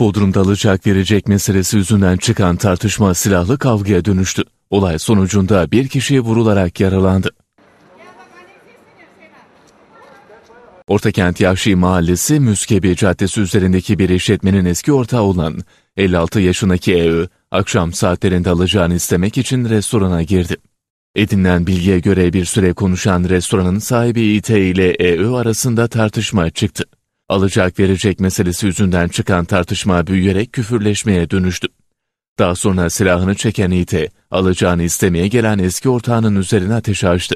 Bodrum'da alacak verecek meselesi yüzünden çıkan tartışma silahlı kavgaya dönüştü. Olay sonucunda bir kişiye vurularak yaralandı. Ortakent Yahşi Mahallesi Müskebi Caddesi üzerindeki bir işletmenin eski ortağı olan 56 yaşındaki EU, akşam saatlerinde alacağını istemek için restorana girdi. Edinilen bilgiye göre bir süre konuşan restoranın sahibi İT ile EU arasında tartışma çıktı. Alacak verecek meselesi yüzünden çıkan tartışma büyüyerek küfürleşmeye dönüştü. Daha sonra silahını çeken İte, alacağını istemeye gelen eski ortağının üzerine ateş açtı.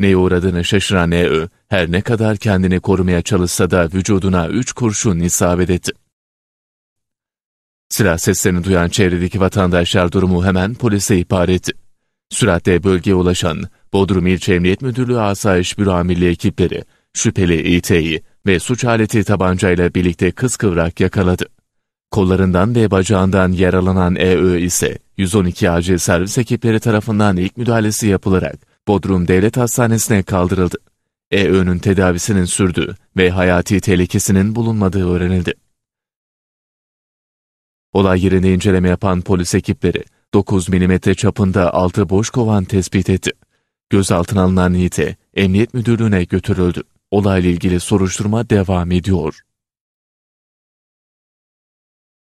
Neye uğradığını şaşıran E.Ö, her ne kadar kendini korumaya çalışsa da vücuduna üç kurşun isabet etti. Silah seslerini duyan çevredeki vatandaşlar durumu hemen polise ihbar etti. Süratle bölgeye ulaşan Bodrum İlçe Emniyet Müdürlüğü Asayiş Büro Amirliği ekipleri şüpheli İT'yi ve suç aleti tabancayla birlikte kıskıvrak yakaladı. Kollarından ve bacağından yaralanan EÖ ise 112 acil servis ekipleri tarafından ilk müdahalesi yapılarak Bodrum Devlet Hastanesi'ne kaldırıldı. EÖ'nün tedavisinin sürdüğü ve hayati tehlikesinin bulunmadığı öğrenildi. Olay yerinde inceleme yapan polis ekipleri 9 mm çapında 6 boş kovan tespit etti. Gözaltına alınan Yiğit'e emniyet müdürlüğüne götürüldü. Olayla ilgili soruşturma devam ediyor.